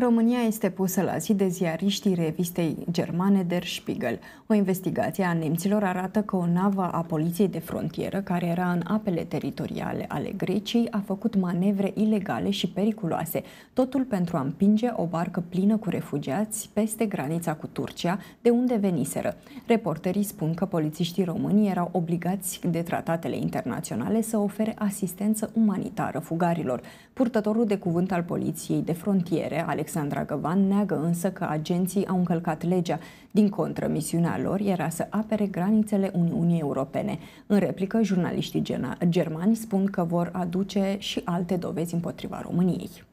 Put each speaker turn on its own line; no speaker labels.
România este pusă la zi de ziariștii revistei germane Der Spiegel. O investigație a nemților arată că o navă a poliției de frontieră, care era în apele teritoriale ale Greciei, a făcut manevre ilegale și periculoase, totul pentru a împinge o barcă plină cu refugiați peste granița cu Turcia, de unde veniseră. Reporterii spun că polițiștii români erau obligați de tratatele internaționale să ofere asistență umanitară fugarilor. Purtătorul de cuvânt al poliției de frontiere, Alex Alexandra Găvan neagă însă că agenții au încălcat legea. Din contră, misiunea lor era să apere granițele Uniunii Europene. În replică, jurnaliștii germani spun că vor aduce și alte dovezi împotriva României.